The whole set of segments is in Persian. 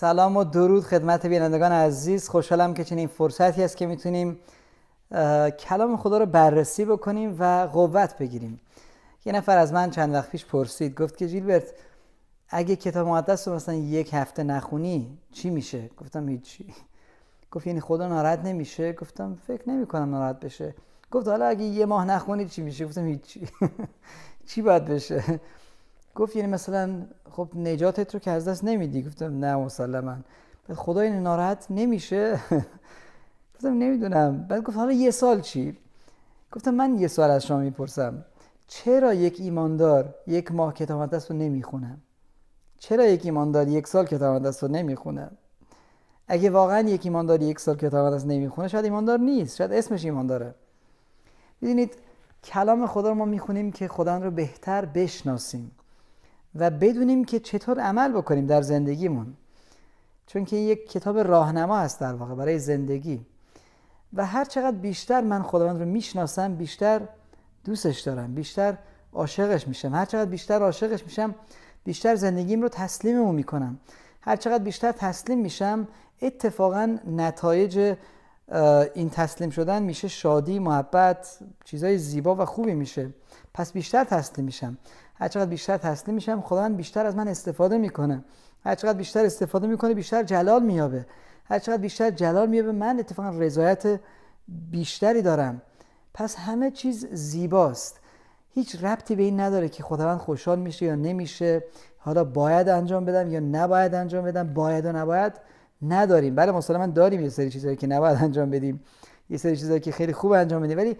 سلام و درود خدمت بینندگان عزیز خوشحالم که چنین فرصتی است که میتونیم کلام خدا رو بررسی بکنیم و قوت بگیریم یه نفر از من چند وقت پیش پرسید گفت که جیلبرت اگه کتاب مقدس رو مثلا یک هفته نخونی چی میشه گفتم هیچی گفت یعنی خدا ناراحت نمیشه گفتم فکر نمی کنم ناراحت بشه گفت حالا اگه یه ماه نخونی چی میشه گفتم هیچی چی باید بشه گفت یعنی مثلا خب نجاتت رو که از دست نمیدی گفتم نه مسلما بعد خدا این ناراحت نمیشه گفتم نمیدونم بعد گفت حالا یه سال چی گفتم من یه سال از شما میپرسم چرا یک ایماندار یک ماه کتاب مقدس رو نمیخونه؟ چرا یک ایماندار یک سال کتاب مقدس رو نمیخونه اگه واقعا یک ایماندار یک سال کتاب مقدس نمیخونه شاید ایماندار نیست شاید اسمش ایمانداره میدونید کلام خدا رو ما میخونیم که خدا رو بهتر بشناسیم و بدونیم که چطور عمل بکنیم در زندگیمون چون که یک کتاب راهنما هست در واقع برای زندگی و هر چقدر بیشتر من خداوند رو میشناسم بیشتر دوستش دارم بیشتر عاشقش میشم هر چقدر بیشتر عاشقش میشم بیشتر زندگیم رو تسلیم او میکنم هر چقدر بیشتر تسلیم میشم اتفاقا نتایج این تسلیم شدن میشه شادی محبت چیزای زیبا و خوبی میشه پس بیشتر تسلیم میشم هر چقدر بیشتر تسلیم میشم خداوند بیشتر از من استفاده میکنه هر چقدر بیشتر استفاده میکنه بیشتر جلال مییابه هر چقدر بیشتر جلال مییابه من اتفاقا رضایت بیشتری دارم پس همه چیز زیباست هیچ ربطی به این نداره که خداوند خوشحال میشه یا نمیشه حالا باید انجام بدم یا نباید انجام بدم باید و نباید نداریم بله من داریم یه سری چیزهایی که نباید انجام بدیم یه سری چیزهایی که خیلی خوب انجام بدیم ولی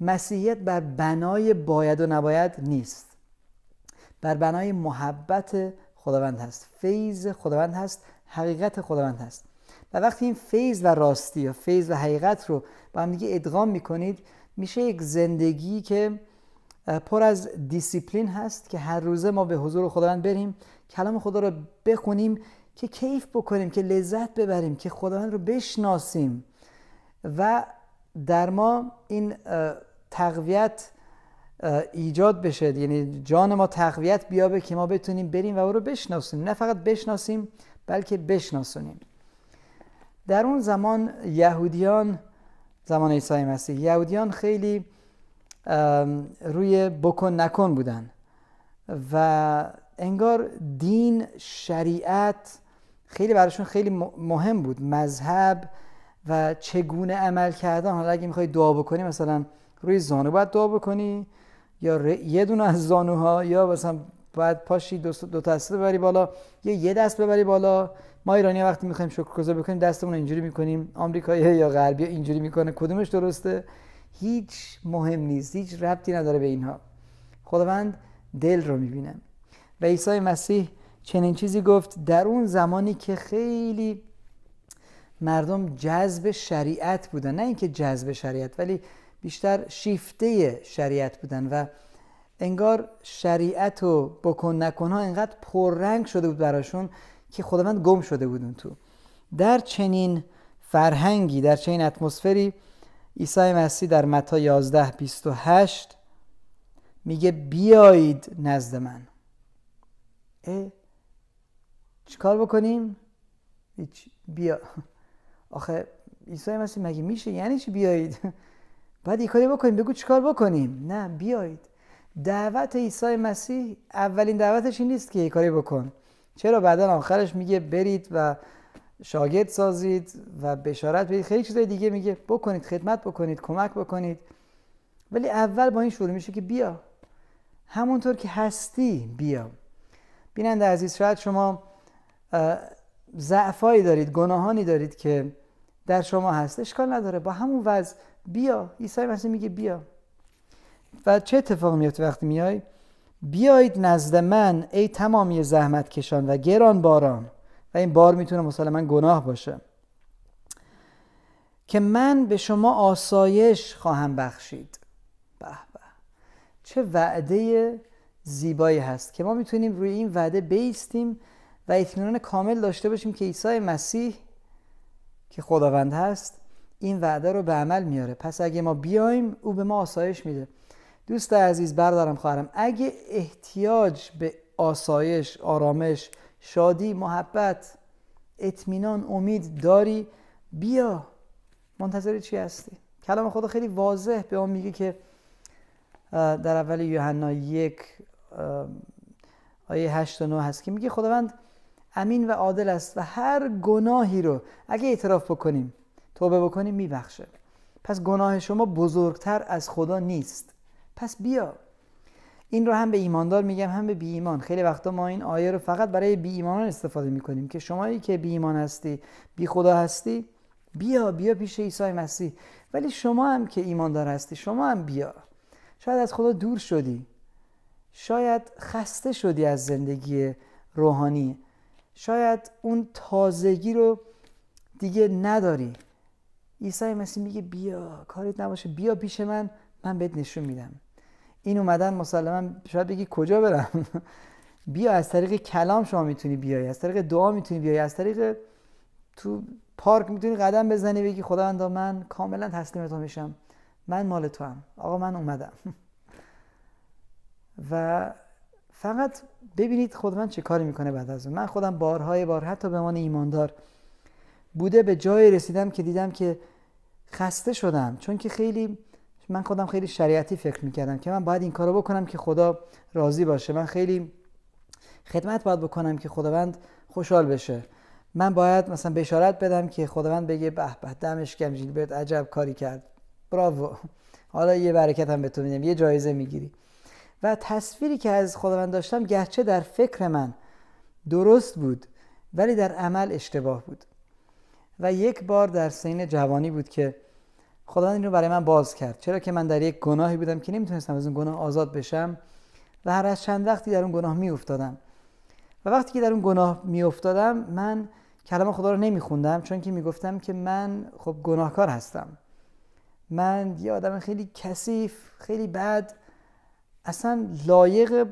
مسیحیت بر بنای باید و نباید نیست بر بنای محبت خداوند هست فیض خداوند هست حقیقت خداوند هست و وقتی این فیض و راستی یا فیض و حقیقت رو با هم دیگه ادغام میکنید میشه یک زندگی که پر از دیسیپلین هست که هر روزه ما به حضور خداوند بریم کلام خدا رو بخونیم که کیف بکنیم که لذت ببریم که خداوند رو بشناسیم و در ما این تقویت ایجاد بشه یعنی جان ما تقویت بیابه که ما بتونیم بریم و او رو بشناسیم نه فقط بشناسیم بلکه بشناسونیم در اون زمان یهودیان زمان عیسی مسیح یهودیان خیلی روی بکن نکن بودن و انگار دین شریعت خیلی براشون خیلی مهم بود مذهب و چگونه عمل کردن حالا اگه میخوای دعا بکنی مثلا روی زانو باید دعا بکنی یا یه دونه از زانوها یا مثلا بعد پاشی دو, دو دست ببری بالا یا یه دست ببری بالا ما ایرانی وقتی میخوایم شکرگزاری بکنیم دستمون اینجوری میکنیم آمریکایی یا غربی اینجوری میکنه کدومش درسته هیچ مهم نیست هیچ ربطی نداره به اینها خداوند دل رو میبینه و عیسی مسیح چنین چیزی گفت در اون زمانی که خیلی مردم جذب شریعت بودن نه اینکه جذب شریعت ولی بیشتر شیفته شریعت بودن و انگار شریعتو و بکن نکن ها انقدر پررنگ شده بود براشون که خداوند گم شده بود تو در چنین فرهنگی در چنین اتمسفری عیسی مسیح در متا 11 28 میگه بیایید نزد من اه چیکار بکنیم بیا آخه عیسی مسیح مگه میشه یعنی چی بیایید باید کاری بکنیم بگو چیکار بکنیم نه بیایید دعوت عیسی مسیح اولین دعوتش این نیست که یک کاری بکن چرا بعدا آخرش میگه برید و شاگرد سازید و بشارت بدید خیلی چیزای دیگه میگه بکنید خدمت بکنید کمک بکنید ولی اول با این شروع میشه که بیا همونطور که هستی بیا بیننده عزیز شاید شما ضعفایی دارید گناهانی دارید که در شما هست اشکال نداره با همون وضع بیا عیسی مسیح میگه بیا و چه اتفاق میفته وقتی میای بیایید نزد من ای تمامی زحمت کشان و گران باران و این بار میتونه من گناه باشه که من به شما آسایش خواهم بخشید به به چه وعده زیبایی هست که ما میتونیم روی این وعده بیستیم و اطمینان کامل داشته باشیم که عیسی مسیح که خداوند هست این وعده رو به عمل میاره پس اگه ما بیایم او به ما آسایش میده دوست عزیز بردارم خواهرم اگه احتیاج به آسایش آرامش شادی محبت اطمینان امید داری بیا منتظر چی هستی کلام خدا خیلی واضح به اون میگه که در اول یوحنا یک آیه 8 و 9 هست که میگه خداوند امین و عادل است و هر گناهی رو اگه اعتراف بکنیم توبه بکنی میبخشه پس گناه شما بزرگتر از خدا نیست پس بیا این رو هم به ایماندار میگم هم به بی ایمان خیلی وقتا ما این آیه رو فقط برای بی ایمانان استفاده میکنیم که شمایی که بی ایمان هستی بی خدا هستی بیا بیا پیش عیسی مسیح ولی شما هم که ایماندار هستی شما هم بیا شاید از خدا دور شدی شاید خسته شدی از زندگی روحانی شاید اون تازگی رو دیگه نداری عیسی مسیح میگه بیا کاریت نباشه بیا پیش من من بهت نشون میدم این اومدن مسلما شاید بگی کجا برم بیا از طریق کلام شما میتونی بیای از طریق دعا میتونی بیای از طریق تو پارک میتونی قدم بزنی بگی خداوند من کاملا تسلیم تو میشم من مال تو هم آقا من اومدم و فقط ببینید خود من چه کاری میکنه بعد از اون من خودم بارهای بار حتی به عنوان ایماندار بوده به جای رسیدم که دیدم که خسته شدم چون که خیلی من خودم خیلی شریعتی فکر میکردم که من باید این کارو بکنم که خدا راضی باشه من خیلی خدمت باید بکنم که خداوند خوشحال بشه من باید مثلا بشارت بدم که خداوند بگه به به دمش گرم جیلبرت عجب کاری کرد براو حالا یه برکت هم به تو میدم یه جایزه میگیری و تصویری که از خداوند داشتم گرچه در فکر من درست بود ولی در عمل اشتباه بود و یک بار در سین جوانی بود که خداوند این رو برای من باز کرد چرا که من در یک گناهی بودم که نمیتونستم از اون گناه آزاد بشم و هر از چند وقتی در اون گناه میافتادم و وقتی که در اون گناه میافتادم من کلام خدا رو نمیخوندم چون که میگفتم که من خب گناهکار هستم من یه آدم خیلی کثیف خیلی بد اصلا لایق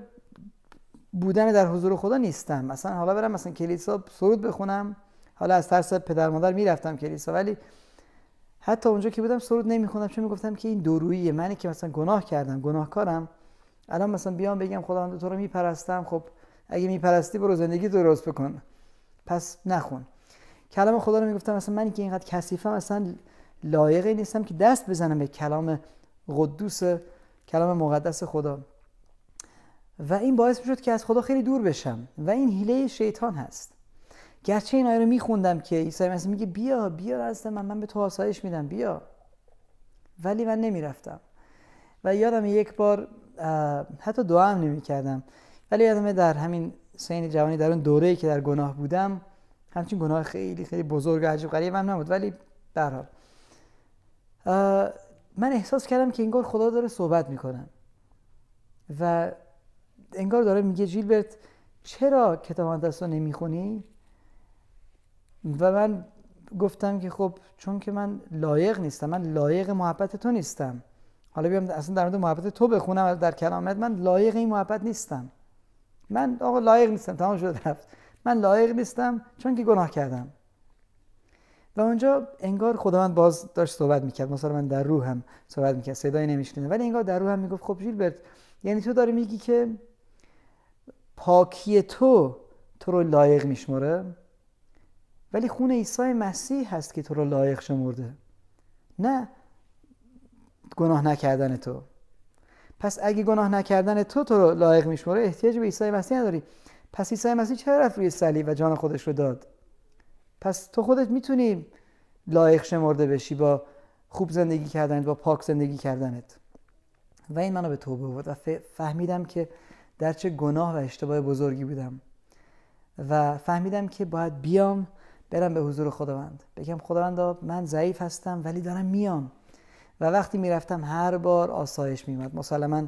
بودن در حضور خدا نیستم اصلا حالا برم مثلا کلیسا سرود بخونم حالا از ترس پدر مادر میرفتم کلیسا ولی حتی اونجا که بودم سرود نمیخوندم چون میگفتم که این دورویی منی که مثلا گناه کردم گناهکارم الان مثلا بیام بگم خداوند تو رو میپرستم خب اگه میپرستی برو زندگی درست بکن پس نخون کلام خدا رو میگفتم مثلا من که اینقدر کثیفم اصلا لایقی نیستم که دست بزنم به کلام قدوس کلام مقدس خدا و این باعث میشد که از خدا خیلی دور بشم و این هیله شیطان هست گرچه این آیه رو میخوندم که عیسی مسیح میگه بیا بیا راست من من به تو آسایش میدم بیا ولی من نمیرفتم و یادم یک بار حتی دعا هم نمیکردم ولی یادمه در همین سین جوانی در اون دوره‌ای که در گناه بودم همچین گناه خیلی خیلی بزرگ و عجیب غریب هم نبود ولی در حال من احساس کردم که انگار خدا داره صحبت میکنم و انگار داره میگه جیلبرت چرا کتاب مقدس رو نمیخونی و من گفتم که خب چون که من لایق نیستم من لایق محبت تو نیستم حالا بیام اصلا در مورد محبت تو بخونم در کلامت من لایق این محبت نیستم من آقا لایق نیستم تمام شد رفت من لایق نیستم چون که گناه کردم و اونجا انگار خداوند باز داشت صحبت میکرد مثلا من در روح هم صحبت میکرد صدایی نمیشنیدم ولی انگار در روح هم میگفت خب جیلبرت یعنی تو داری میگی که پاکی تو تو رو لایق میشموره ولی خون عیسی مسیح هست که تو رو لایق شمرده نه گناه نکردن تو پس اگه گناه نکردن تو تو رو لایق میشمره احتیاج به عیسی مسیح نداری پس عیسی مسیح چرا رفت روی صلیب و جان خودش رو داد پس تو خودت میتونی لایق شمرده بشی با خوب زندگی کردنت با پاک زندگی کردنت و این منو به توبه بود و فهمیدم که در چه گناه و اشتباه بزرگی بودم و فهمیدم که باید بیام برم به حضور خداوند بگم خداوند من ضعیف هستم ولی دارم میام و وقتی میرفتم هر بار آسایش میومد مسلما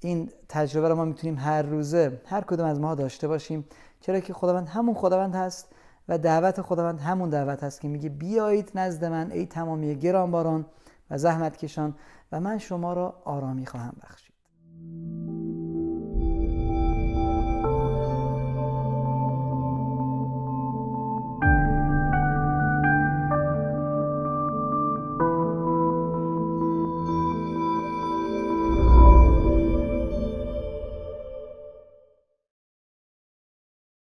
این تجربه رو ما میتونیم هر روزه هر کدوم از ما داشته باشیم چرا که خداوند همون خداوند هست و دعوت خداوند همون دعوت هست که میگه بیایید نزد من ای تمامی گرانباران و زحمت کشان و من شما را آرامی خواهم بخشید